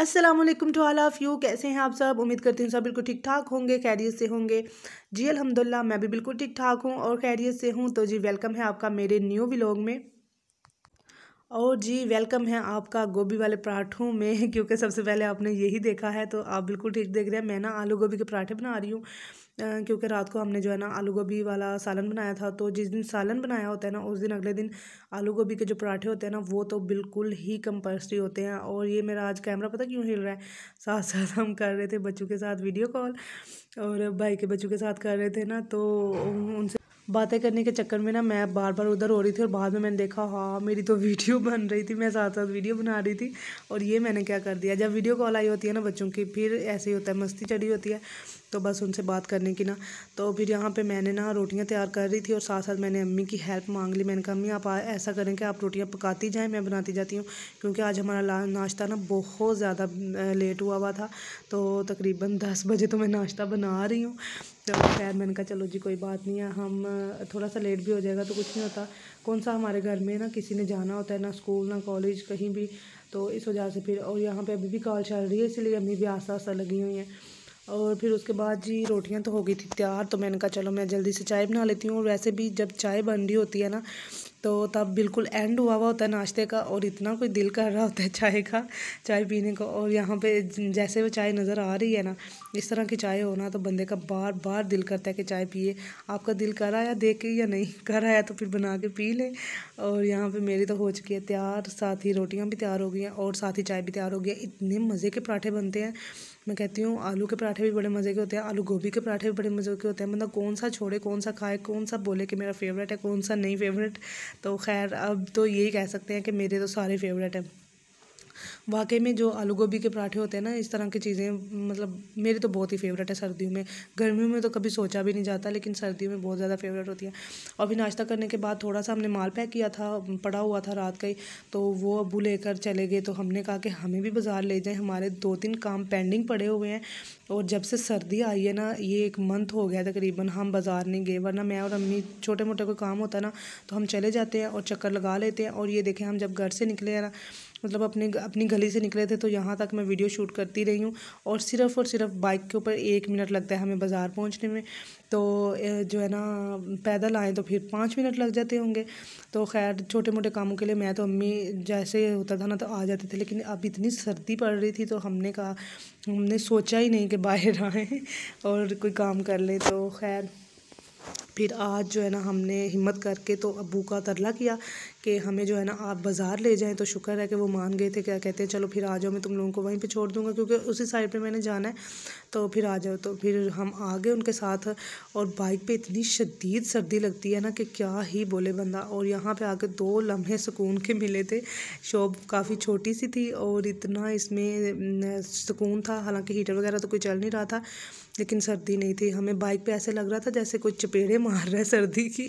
अस्सलाम वालेकुम to all of you कैसे हैं आप सब उम्मीद करती हूँ सब बिल्कुल ठीक ठाक होंगे खैरियत से होंगे जी अल्हम्दुलिल्लाह मैं भी बिल्कुल ठीक ठाक हूँ और खैरियत से हूँ तो जी वेलकम है आपका मेरे न्यू व्लॉग में और जी वेलकम है आपका गोभी वाले पराठों में क्योंकि सबसे पहले आपने यही देखा है तो आप बिल्कुल ठीक देख रहे हैं मैं ना आलू गोभी के पराठे बना रही हूँ क्योंकि रात को हमने जो है ना आलू गोभी वाला सालन बनाया था तो जिस दिन सालन बनाया होता है ना उस दिन अगले दिन आलू गोभी के जो पराठे होते हैं ना वो तो बिल्कुल ही कंपल्सरी होते हैं और ये मेरा आज कैमरा पता क्यों हिल रहा है साथ साथ हम कर रहे थे बच्चों के साथ वीडियो कॉल और भाई के बच्चों के साथ कर रहे थे ना तो उनसे बातें करने के चक्कर में ना मैं बार बार उधर हो रही थी और बाद में मैंने देखा हाँ मेरी तो वीडियो बन रही थी मैं साथ साथ वीडियो बना रही थी और ये मैंने क्या कर दिया जब वीडियो कॉल आई होती है ना बच्चों की फिर ऐसे ही होता है मस्ती चढ़ी होती है तो बस उनसे बात करने की ना तो फिर यहाँ पर मैंने ना रोटियाँ तैयार कर रही थी और साथ साथ मैंने अम्मी की हेल्प मांग ली मैंने कहा अम्मी आप ऐसा करें कि आप रोटियाँ पकाती जाएँ मैं बनाती जाती हूँ क्योंकि आज हमारा नाश्ता ना बहुत ज़्यादा लेट हुआ हुआ था तो तकरीबन दस बजे तो मैं नाश्ता बना रही हूँ चलो खैर मैंने कहा चलो जी कोई बात नहीं है हम थोड़ा सा लेट भी हो जाएगा तो कुछ नहीं होता कौन सा हमारे घर में ना किसी ने जाना होता है ना स्कूल ना कॉलेज कहीं भी तो इस वजह से फिर और यहाँ पे अभी भी कॉल चल रही है इसीलिए अम्मी भी आस्ता आस्ता लगी हुई हैं और फिर उसके बाद जी रोटियां तो हो गई थी तैयार तो मैंने कहा चलो मैं जल्दी से चाय बना लेती हूँ और वैसे भी जब चाय बन रही होती है ना तो तब बिल्कुल एंड हुआ हुआ होता है नाश्ते का और इतना कोई दिल कर रहा होता है चाय का चाय पीने का और यहाँ पे जैसे वो चाय नज़र आ रही है ना इस तरह की चाय होना तो बंदे का बार बार दिल करता है कि चाय पिए आपका दिल कर आया देख के या नहीं कर आया तो फिर बना के पी लें और यहाँ पे मेरी तो हो चुकी है तैयार साथ ही रोटियाँ भी तैयार हो गई हैं और साथ ही चाय भी तैयार हो गई है इतने मज़े के पराठे बनते हैं मैं कहती हूँ आलू के पराठे भी बड़े मज़े के होते हैं आलू गोभी के पराठे भी बड़े मज़े के होते हैं मतलब कौन सा छोड़े कौन सा खाए कौन सा बोले कि मेरा फेवरेट है कौन सा नहीं फेवरेट तो खैर अब तो यही कह सकते हैं कि मेरे तो सारे फेवरेट हैं वाकई में जो आलू गोभी के पराठे होते हैं ना इस तरह की चीज़ें मतलब मेरी तो बहुत ही फेवरेट है सर्दियों में गर्मियों में तो कभी सोचा भी नहीं जाता लेकिन सर्दियों में बहुत ज़्यादा फेवरेट होती है और फिर नाश्ता करने के बाद थोड़ा सा हमने माल पैक किया था पड़ा हुआ था रात का ही तो वो अबू लेकर चले गए तो हमने कहा कि हमें भी बाज़ार ले जाएँ हमारे दो तीन काम पेंडिंग पड़े हुए हैं और जब से सर्दी आई है ना ये एक मंथ हो गया तकरीबन हम बाज़ार नहीं गए वरना मैं और अम्मी छोटे मोटे कोई काम होता ना तो हम चले जाते हैं और चक्कर लगा लेते हैं और ये देखें हम जब घर से निकले हैं ना मतलब अपने अपनी गली से निकले थे तो यहाँ तक मैं वीडियो शूट करती रही हूँ और सिर्फ़ और सिर्फ बाइक के ऊपर एक मिनट लगता है हमें बाज़ार पहुँचने में तो जो है ना पैदल आए तो फिर पाँच मिनट लग जाते होंगे तो खैर छोटे मोटे कामों के लिए मैं तो अम्मी जैसे होता था ना तो आ जाते थे लेकिन अब इतनी सर्दी पड़ रही थी तो हमने कहा हमने सोचा ही नहीं कि बाहर आएँ और कोई काम कर लें तो खैर फिर आज जो है ना हमने हिम्मत करके तो अबू का तरला किया कि हमें जो है ना आप बाज़ार ले जाएं तो शुक्र है कि वो मान गए थे क्या कहते हैं चलो फिर आ जाओ मैं तुम लोगों को वहीं पे छोड़ दूँगा क्योंकि उसी साइड पे मैंने जाना है तो फिर आ जाओ तो फिर हम आ गए उनके साथ और बाइक पे इतनी शदीद सर्दी लगती है ना कि क्या ही बोले बंदा और यहाँ पर आकर दो लम्हे सुकून के मिले थे शॉप काफ़ी छोटी सी थी और इतना इसमें सुकून था हालाँकि हीटर वगैरह तो कोई चल नहीं रहा था लेकिन सर्दी नहीं थी हमें बाइक पर ऐसे लग रहा था जैसे कोई चपेट पेड़े मार रहा है सर्दी की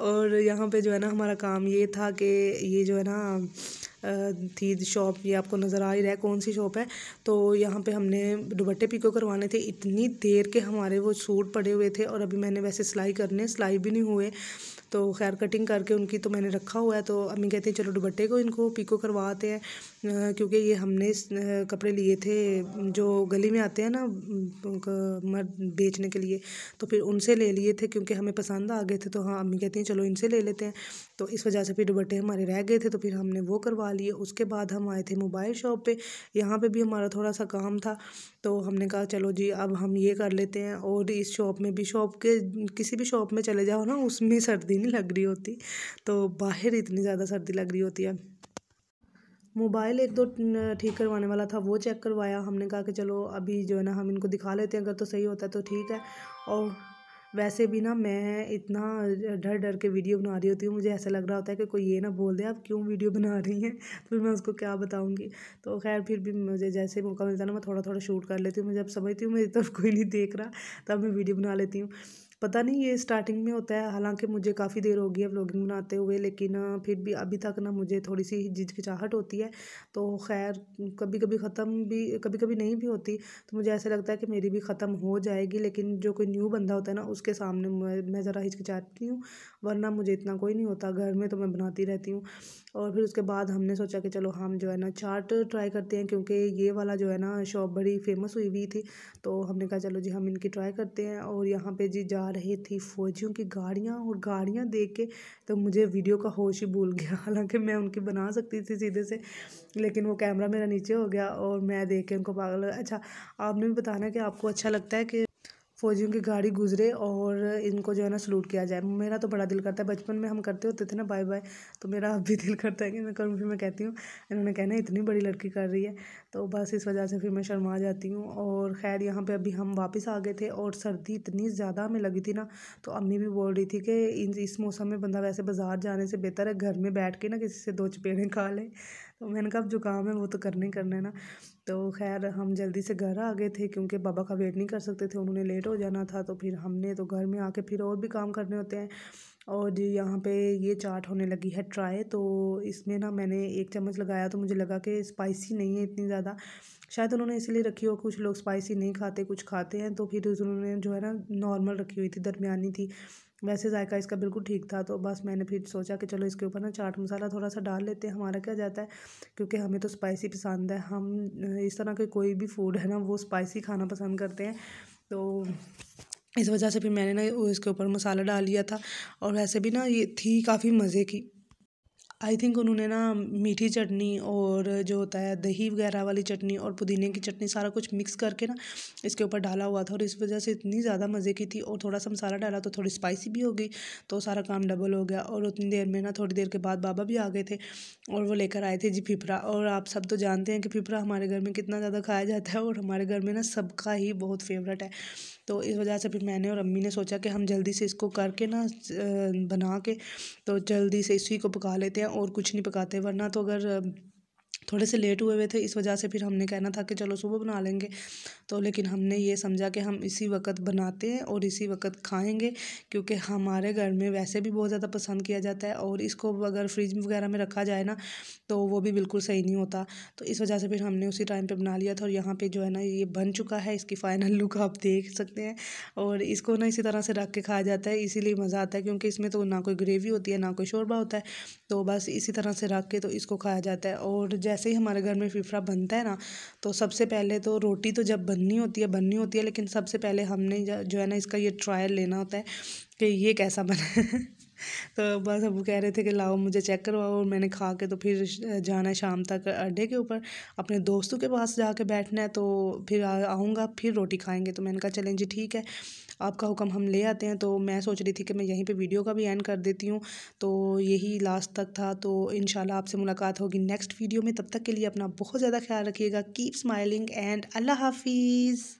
और यहाँ पे जो है ना हमारा काम ये था कि ये जो है ना थी शॉप ये आपको नज़र आ ही रहा है कौन सी शॉप है तो यहाँ पे हमने दुबट्टे पिको करवाने थे इतनी देर के हमारे वो सूट पड़े हुए थे और अभी मैंने वैसे सिलाई करने सिलाई भी नहीं हुए तो खैर कटिंग करके उनकी तो मैंने रखा हुआ है तो अम्मी कहते हैं चलो दुबट्टे को इनको पीको करवाते हैं क्योंकि ये हमने कपड़े लिए थे जो गली में आते हैं ना मर्द बेचने के लिए तो फिर उनसे ले लिए थे क्योंकि हमें पसंद आ गए थे तो हाँ अम्मी कहती हैं चलो इनसे ले लेते हैं तो इस वजह से फिर दुबट्टे हमारे रह गए थे तो फिर हमने वो करवा लिए उसके बाद हम आए थे मोबाइल शॉप पर यहाँ पर भी हमारा थोड़ा सा काम था तो हमने कहा चलो जी अब हम ये कर लेते हैं और इस शॉप में भी शॉप के किसी भी शॉप में चले जाओ ना उसमें सर्दी नहीं लग रही होती तो बाहर इतनी ज़्यादा सर्दी लग रही होती है मोबाइल एक दो तो ठीक करवाने वाला था वो चेक करवाया हमने कहा कि चलो अभी जो है ना हम इनको दिखा लेते हैं अगर तो सही होता है तो ठीक है और वैसे भी ना मैं इतना डर डर के वीडियो बना रही होती हूँ मुझे ऐसा लग रहा होता है कि कोई ये ना बोल दे आप क्यों वीडियो बना रही हैं फिर मैं उसको क्या बताऊँगी तो खैर फिर भी मुझे जैसे मौका मिलता है ना मैं थोड़ा थोड़ा शूट कर लेती हूँ मैं जब समझती हूँ मेरी तरफ कोई नहीं देख रहा तब मैं वीडियो बना लेती हूँ पता नहीं ये स्टार्टिंग में होता है हालांकि मुझे काफ़ी देर हो गई है व्लॉगिंग बनाते हुए लेकिन फिर भी अभी तक ना मुझे थोड़ी सी हिचकिचाहट होती है तो खैर कभी कभी ख़त्म भी कभी कभी नहीं भी होती तो मुझे ऐसा लगता है कि मेरी भी ख़त्म हो जाएगी लेकिन जो कोई न्यू बंदा होता है ना उसके सामने मैं ज़रा हिचकिचाती हूँ वरना मुझे इतना कोई नहीं होता घर में तो मैं बनाती रहती हूँ और फिर उसके बाद हमने सोचा कि चलो हम जो है ना चाट ट्राई करते हैं क्योंकि ये वाला जो है ना शॉप बड़ी फेमस हुई हुई थी तो हमने कहा चलो जी हम इनकी ट्राई करते हैं और यहाँ पे जी जा रहे थे फौजियों की गाड़ियाँ और गाड़ियाँ देख के तो मुझे वीडियो का होश ही भूल गया हालांकि मैं उनकी बना सकती थी सीधे से लेकिन वो कैमरा मेरा नीचे हो गया और मैं देख के उनको पागल अच्छा आपने भी बताना कि आपको अच्छा लगता है कि फौजियों की गाड़ी गुजरे और इनको जो है ना सलूट किया जाए मेरा तो बड़ा दिल करता है बचपन में हम करते होते थे ना बाय बाय तो मेरा अब भी दिल करता है कि मैं करूँ फिर मैं कहती हूँ इन्होंने कहना इतनी बड़ी लड़की कर रही है तो बस इस वजह से फिर मैं शर्मा जाती हूँ और खैर यहाँ पर अभी हम वापस आ गए थे और सर्दी इतनी ज़्यादा हमें लगी थी ना तो अम्मी भी बोल रही थी कि इस मौसम में बंदा वैसे बाज़ार जाने से बेहतर है घर में बैठ के ना किसी से दो चपेड़ें खा लें तो मैंने कहा अब जो काम है वो तो करने करना है ना तो खैर हम जल्दी से घर आ गए थे क्योंकि बाबा का वेट नहीं कर सकते थे उन्होंने लेट हो जाना था तो फिर हमने तो घर में आके फिर और भी काम करने होते हैं और यहाँ पे ये चाट होने लगी है ट्राई तो इसमें ना मैंने एक चम्मच लगाया तो मुझे लगा कि स्पाइसी नहीं है इतनी ज़्यादा शायद उन्होंने इसलिए रखी हो कुछ लोग स्पाइसी नहीं खाते कुछ खाते हैं तो फिर उन्होंने जो है ना नॉर्मल रखी हुई थी दरमियानी थी वैसे जायका इसका बिल्कुल ठीक था तो बस मैंने फिर सोचा कि चलो इसके ऊपर ना चाट मसाला थोड़ा सा डाल लेते हैं हमारा क्या जाता है क्योंकि हमें तो स्पाइसी पसंद है हम इस तरह के कोई भी फूड है ना वो स्पाइसी खाना पसंद करते हैं तो इस वजह से फिर मैंने ना इसके ऊपर मसाला डाल लिया था और वैसे भी ना ये थी काफ़ी मज़े की आई थिंक उन्होंने ना मीठी चटनी और जो होता है दही वगैरह वाली चटनी और पुदीने की चटनी सारा कुछ मिक्स करके ना इसके ऊपर डाला हुआ था और इस वजह से इतनी ज़्यादा मज़े की थी और थोड़ा सा मसाला डाला तो थोड़ी स्पाइसी भी हो गई तो सारा काम डबल हो गया और उतनी देर में ना थोड़ी देर के बाद बाबा भी आ गए थे और वो लेकर आए थे जी फिपरा और आप सब तो जानते हैं कि फिपरा हमारे घर में कितना ज़्यादा खाया जाता है और हमारे घर में ना सबका ही बहुत फेवरेट है तो इस वजह से फिर मैंने और अम्मी ने सोचा कि हम जल्दी से इसको करके ना बना के तो जल्दी से इसी को पका लेते हैं और कुछ नहीं पकाते वरना तो अगर थोड़े से लेट हुए हुए थे इस वजह से फिर हमने कहना था कि चलो सुबह बना लेंगे तो लेकिन हमने ये समझा कि हम इसी वक्त बनाते हैं और इसी वक्त खाएंगे क्योंकि हमारे घर में वैसे भी बहुत ज़्यादा पसंद किया जाता है और इसको अगर फ्रिज वगैरह में रखा जाए ना तो वो भी बिल्कुल सही नहीं होता तो इस वजह से फिर हमने उसी टाइम पर बना लिया था और यहाँ पर जो है ना ये बन चुका है इसकी फ़ाइनल लुक आप देख सकते हैं और इसको ना इसी तरह से रख के खाया जाता है इसीलिए मज़ा आता है क्योंकि इसमें तो ना कोई ग्रेवी होती है ना कोई शोरबा होता है तो बस इसी तरह से रख के तो इसको खाया जाता है और जैसे जैसे ही हमारे घर में फिफड़ा बनता है ना तो सबसे पहले तो रोटी तो जब बननी होती है बननी होती है लेकिन सबसे पहले हमने जो है ना इसका ये ट्रायल लेना होता है कि ये कैसा बना है तो बस अब कह रहे थे कि लाओ मुझे चेक करवाओ और मैंने खा के तो फिर जाना है शाम तक अड्डे के ऊपर अपने दोस्तों के पास जाके बैठना है तो फिर आऊँगा फिर रोटी खाएँगे तो मैंने कहा चलें जी ठीक है आपका हुक्म हम ले आते हैं तो मैं सोच रही थी कि मैं यहीं पे वीडियो का भी एंड कर देती हूँ तो यही लास्ट तक था तो इन आपसे मुलाकात होगी नेक्स्ट वीडियो में तब तक के लिए अपना बहुत ज़्यादा ख्याल रखिएगा कीप स्माइलिंग एंड अल्लाह हाफिज़